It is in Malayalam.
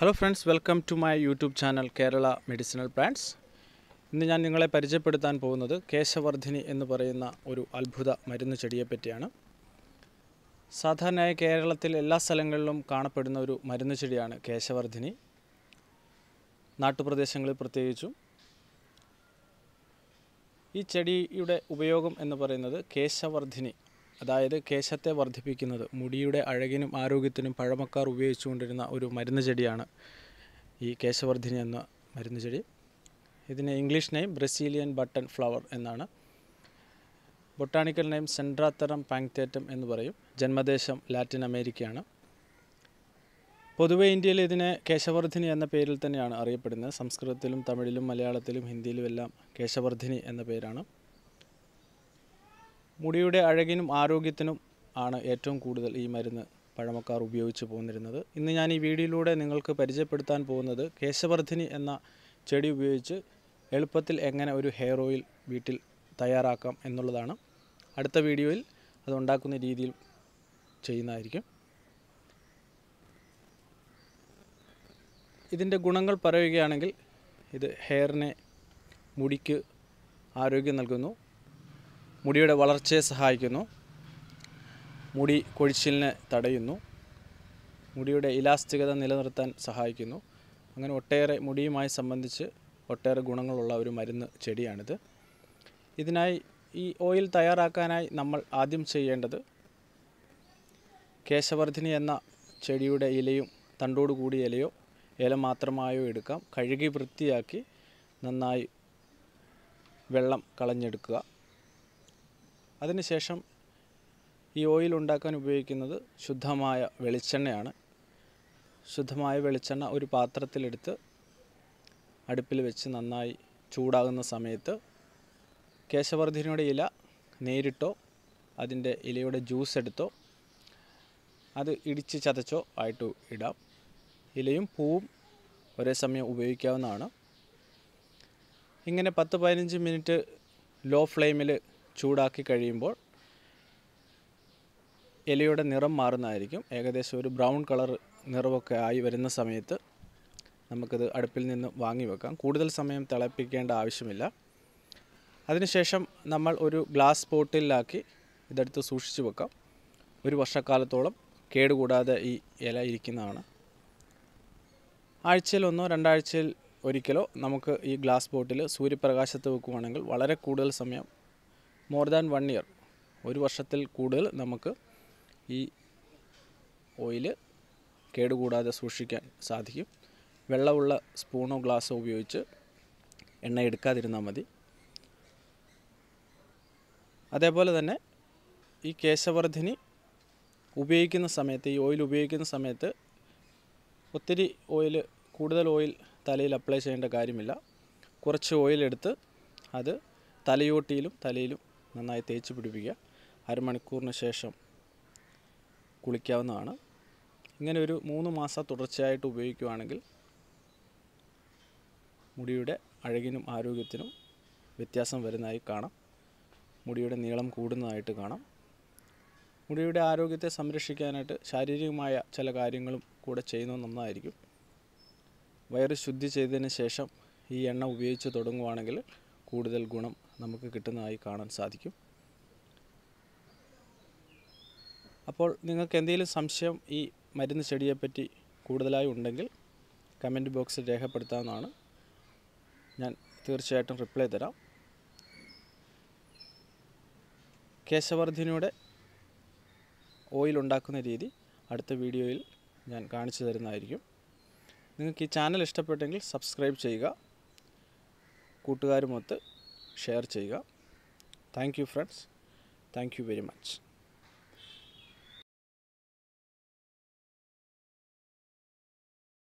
hello friends welcome to my YouTube channel Kerala medicinal plants ഇന്ന് ഞാൻ നിങ്ങളെ പരിചയപ്പെടുത്താൻ പോകുന്നത് കേശവർദ്ധിനി എന്ന് പറയുന്ന ഒരു അത്ഭുത മരുന്ന് ചെടിയെപ്പറ്റിയാണ് സാധാരണയായി കേരളത്തിൽ എല്ലാ സ്ഥലങ്ങളിലും കാണപ്പെടുന്ന ഒരു മരുന്ന് ചെടിയാണ് കേശവർദ്ധിനി നാട്ടുപ്രദേശങ്ങളിൽ പ്രത്യേകിച്ചും ഈ ചെടിയുടെ ഉപയോഗം എന്ന് പറയുന്നത് കേശവർദ്ധിനി അതായത് കേശത്തെ വർദ്ധിപ്പിക്കുന്നത് മുടിയുടെ അഴകിനും ആരോഗ്യത്തിനും പഴമക്കാർ ഉപയോഗിച്ചുകൊണ്ടിരുന്ന ഒരു മരുന്ന് ചെടിയാണ് ഈ കേശവർദ്ധിനി എന്ന മരുന്ന് ചെടി ഇതിന് English name Brazilian button flower എന്നാണ് ബൊട്ടാണിക്കൽ നെയിം സെൻട്രാത്തറം പാങ്തേറ്റം എന്ന് പറയും ജന്മദേശം ലാറ്റിൻ അമേരിക്കയാണ് പൊതുവെ ഇന്ത്യയിൽ ഇതിനെ കേശവർദ്ധിനി എന്ന പേരിൽ തന്നെയാണ് അറിയപ്പെടുന്നത് സംസ്കൃതത്തിലും തമിഴിലും മലയാളത്തിലും ഹിന്ദിയിലും എല്ലാം കേശവർദ്ധിനി എന്ന പേരാണ് മുടിയുടെ അഴകിനും ആരോഗ്യത്തിനും ആണ് ഏറ്റവും കൂടുതൽ ഈ മരുന്ന് പഴമക്കാർ ഉപയോഗിച്ച് പോന്നിരുന്നത് ഇന്ന് ഞാൻ ഈ വീഡിയോയിലൂടെ നിങ്ങൾക്ക് പരിചയപ്പെടുത്താൻ പോകുന്നത് കേശവർദ്ധിനി എന്ന ചെടി ഉപയോഗിച്ച് എളുപ്പത്തിൽ എങ്ങനെ ഒരു ഹെയർ ഓയിൽ വീട്ടിൽ തയ്യാറാക്കാം എന്നുള്ളതാണ് അടുത്ത വീഡിയോയിൽ അത് ഉണ്ടാക്കുന്ന രീതിയിൽ ചെയ്യുന്നതായിരിക്കും ഇതിൻ്റെ ഗുണങ്ങൾ പറയുകയാണെങ്കിൽ ഇത് ഹെയറിനെ മുടിക്ക് ആരോഗ്യം നൽകുന്നു മുടിയുടെ വളർച്ചയെ സഹായിക്കുന്നു മുടി കൊഴിച്ചിലിനെ തടയുന്നു മുടിയുടെ ഇലാസ്തികത നിലനിർത്താൻ സഹായിക്കുന്നു അങ്ങനെ ഒട്ടേറെ മുടിയുമായി സംബന്ധിച്ച് ഒട്ടേറെ ഗുണങ്ങളുള്ള ഒരു മരുന്ന് ചെടിയാണിത് ഇതിനായി ഈ ഓയിൽ തയ്യാറാക്കാനായി നമ്മൾ ആദ്യം ചെയ്യേണ്ടത് കേശവർദ്ധിനി എന്ന ചെടിയുടെ ഇലയും തണ്ടോടു കൂടിയ ഇലയോ ഇല മാത്രമായോ എടുക്കാം കഴുകി വൃത്തിയാക്കി നന്നായി വെള്ളം കളഞ്ഞെടുക്കുക അതിനുശേഷം ഈ ഓയിൽ ഉണ്ടാക്കാൻ ഉപയോഗിക്കുന്നത് ശുദ്ധമായ വെളിച്ചെണ്ണയാണ് ശുദ്ധമായ വെളിച്ചെണ്ണ ഒരു പാത്രത്തിലെടുത്ത് അടുപ്പിൽ വെച്ച് നന്നായി ചൂടാകുന്ന സമയത്ത് കേശവർദ്ധിനിയുടെ ഇല നേരിട്ടോ അതിൻ്റെ ഇലയുടെ ജ്യൂസ് എടുത്തോ അത് ഇടിച്ച് ചതച്ചോ ആയിട്ട് ഇടാം ഇലയും പൂവും ഒരേ സമയം ഉപയോഗിക്കാവുന്നതാണ് ഇങ്ങനെ പത്ത് പതിനഞ്ച് മിനിറ്റ് ലോ ഫ്ലെയിമിൽ ചൂടാക്കി കഴിയുമ്പോൾ ഇലയുടെ നിറം മാറുന്നതായിരിക്കും ഏകദേശം ഒരു ബ്രൗൺ കളർ നിറമൊക്കെ ആയി വരുന്ന സമയത്ത് നമുക്കിത് അടുപ്പിൽ നിന്ന് വാങ്ങി വെക്കാം കൂടുതൽ സമയം തിളപ്പിക്കേണ്ട ആവശ്യമില്ല അതിനുശേഷം നമ്മൾ ഒരു ഗ്ലാസ് ബോട്ടിലാക്കി ഇതെടുത്ത് സൂക്ഷിച്ചു വെക്കാം ഒരു വർഷക്കാലത്തോളം കേടുകൂടാതെ ഈ ഇല ഇരിക്കുന്നതാണ് ആഴ്ചയിൽ ഒന്നോ രണ്ടാഴ്ചയിൽ ഒരിക്കലോ നമുക്ക് ഈ ഗ്ലാസ് ബോട്ടിൽ സൂര്യപ്രകാശത്ത് വെക്കുവാണെങ്കിൽ വളരെ കൂടുതൽ സമയം മോർ ദാൻ വൺ ഇയർ ഒരു വർഷത്തിൽ കൂടുതൽ നമുക്ക് ഈ ഓയിൽ കേടുകൂടാതെ സൂക്ഷിക്കാൻ സാധിക്കും വെള്ളമുള്ള സ്പൂണോ ഗ്ലാസ്സോ ഉപയോഗിച്ച് എണ്ണ എടുക്കാതിരുന്നാൽ മതി അതേപോലെ തന്നെ ഈ കേശവർദ്ധിനി ഉപയോഗിക്കുന്ന സമയത്ത് ഈ ഓയിൽ ഉപയോഗിക്കുന്ന സമയത്ത് ഒത്തിരി ഓയിൽ കൂടുതൽ ഓയിൽ തലയിൽ അപ്ലൈ ചെയ്യേണ്ട കാര്യമില്ല കുറച്ച് ഓയിലെടുത്ത് അത് തലയോട്ടിയിലും തലയിലും നന്നായി തേച്ച് പിടിപ്പിക്കുക അരമണിക്കൂറിന് ശേഷം കുളിക്കാവുന്നതാണ് ഇങ്ങനെ ഒരു മൂന്ന് മാസം തുടർച്ചയായിട്ട് ഉപയോഗിക്കുകയാണെങ്കിൽ മുടിയുടെ അഴകിനും ആരോഗ്യത്തിനും വ്യത്യാസം വരുന്നതായി കാണാം മുടിയുടെ നീളം കൂടുന്നതായിട്ട് കാണാം മുടിയുടെ ആരോഗ്യത്തെ സംരക്ഷിക്കാനായിട്ട് ശാരീരികമായ ചില കാര്യങ്ങളും കൂടെ ചെയ്യുന്നത് നന്നായിരിക്കും വയറ് ശുദ്ധി ചെയ്തതിന് ശേഷം ഈ എണ്ണ ഉപയോഗിച്ച് തുടങ്ങുവാണെങ്കിൽ കൂടുതൽ ഗുണം നമുക്ക് കിട്ടുന്നതായി കാണാൻ സാധിക്കും അപ്പോൾ നിങ്ങൾക്ക് എന്തെങ്കിലും സംശയം ഈ മരുന്ന് ചെടിയെപ്പറ്റി കൂടുതലായി ഉണ്ടെങ്കിൽ കമൻറ്റ് ബോക്സിൽ രേഖപ്പെടുത്താവുന്നതാണ് ഞാൻ തീർച്ചയായിട്ടും റിപ്ലൈ തരാം കേശവർദ്ധിനിയുടെ ഓയിൽ ഉണ്ടാക്കുന്ന രീതി അടുത്ത വീഡിയോയിൽ ഞാൻ കാണിച്ചു തരുന്നതായിരിക്കും നിങ്ങൾക്ക് ഈ ചാനൽ ഇഷ്ടപ്പെട്ടെങ്കിൽ സബ്സ്ക്രൈബ് ചെയ്യുക കൂട്ടുകാരുമൊത്ത് ഷെയർ ചെയ്യുക thank you friends thank you very much